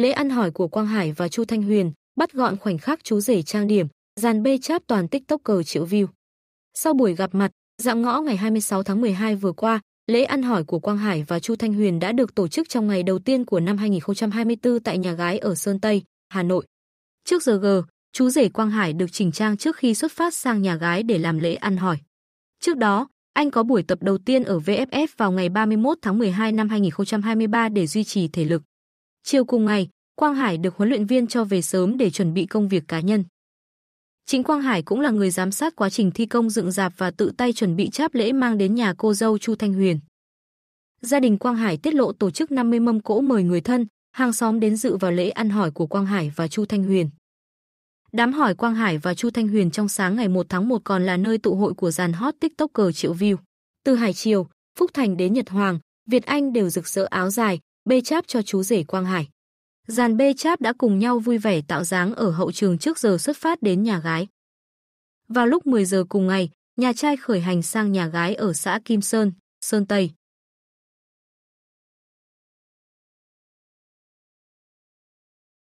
Lễ ăn hỏi của Quang Hải và Chu Thanh Huyền bắt gọn khoảnh khắc chú rể trang điểm, dàn bê cháp toàn cờ triệu view. Sau buổi gặp mặt, dạng ngõ ngày 26 tháng 12 vừa qua, lễ ăn hỏi của Quang Hải và Chu Thanh Huyền đã được tổ chức trong ngày đầu tiên của năm 2024 tại nhà gái ở Sơn Tây, Hà Nội. Trước giờ G, chú rể Quang Hải được chỉnh trang trước khi xuất phát sang nhà gái để làm lễ ăn hỏi. Trước đó, anh có buổi tập đầu tiên ở VFF vào ngày 31 tháng 12 năm 2023 để duy trì thể lực. Chiều cùng ngày, Quang Hải được huấn luyện viên cho về sớm để chuẩn bị công việc cá nhân. Chính Quang Hải cũng là người giám sát quá trình thi công dựng dạp và tự tay chuẩn bị cháp lễ mang đến nhà cô dâu Chu Thanh Huyền. Gia đình Quang Hải tiết lộ tổ chức 50 mâm cỗ mời người thân, hàng xóm đến dự vào lễ ăn hỏi của Quang Hải và Chu Thanh Huyền. Đám hỏi Quang Hải và Chu Thanh Huyền trong sáng ngày 1 tháng 1 còn là nơi tụ hội của dàn hot TikToker triệu view. Từ Hải Triều, Phúc Thành đến Nhật Hoàng, Việt Anh đều rực rỡ áo dài, bê cháp cho chú rể Quang Hải. Giàn bê cháp đã cùng nhau vui vẻ tạo dáng ở hậu trường trước giờ xuất phát đến nhà gái. Vào lúc 10 giờ cùng ngày, nhà trai khởi hành sang nhà gái ở xã Kim Sơn, Sơn Tây.